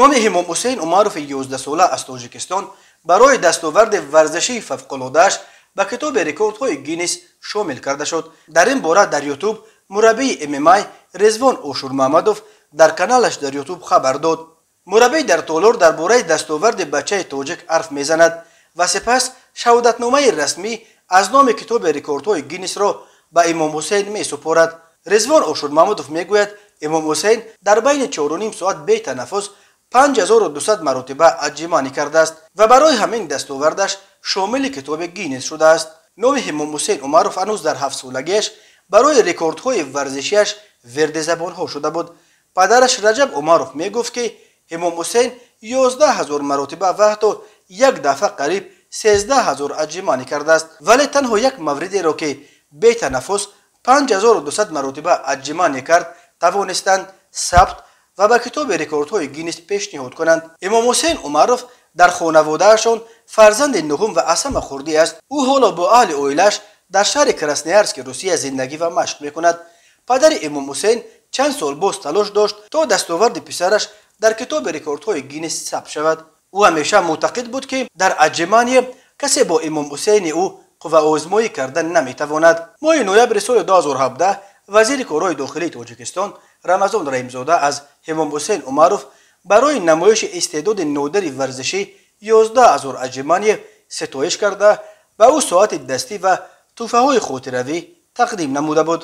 номи ҳимом ҳусейн умарови 11сола аз тоҷикистон барои дастоварди варзишии фавқулодааш ба китоби рекордҳои гинис шомил карда шуд дар ин бора дар ютуб мураббии ммай резвон ошур маҳмадов дар каналаш дар ютуб хабар дод мураббӣ дар толор дар бораи дастоварди бачаи тоҷик ҳарф мезанад ва сипас шаҳодатномаи расмӣ аз номи китоби рекордҳои гинисро ба имом ҳусейн месупорад резвон ошур маҳмадов мегӯяд имом ҳусейн дар байни чоруним соат бетанаффус 5200 маротиба аҷимани кардааст ва барои ҳамин дастовардаш шомили китоби гинес шудааст номи ҳимом ҳусейн умаров ҳанӯз дар ҳафтсолагиаш барои рекордҳои варзишиаш вердезабонҳо шуда буд падараш раҷаб умаров мегуфт ки ҳимом ҳусейн 11000 маротиба ва ҳатто як дафъа қариб 13000 аҷимани кардааст вале танҳо як мавридеро ки бетанаффус 5200 маротиба аҷимане кард тавонистанд сабт ва ба китоби рекордҳои гинист пешниҳод кунанд имомҳусейн умаров дар хонаводаашон фарзанди нуҳум ва асама хурдӣ аст ӯ ҳоло бо аҳли оилааш дар шаҳри красноярски русия зиндагӣ ва машқ мекунад падари имомҳусейн чанд сол боз талош дошт то дастоварди писараш дар китоби рекордҳои гинис сабт шавад ӯ ҳамеша муътақид буд ки дар аҷимания касе бо имомҳусейни ӯ қувваозмоӣ карда наметавонад моҳи ноябри соли 2017 вазири корҳои дохилии тоҷикистон рамазон раҳимзода аз ҳемом ҳусейн умаров барои намоиши истеъдоди нодири варзишӣ 11 азор аҷиманиев ситоиш карда ба ӯ соати дастӣ ва туҳфаҳои хотиравӣ тақдим намуда буд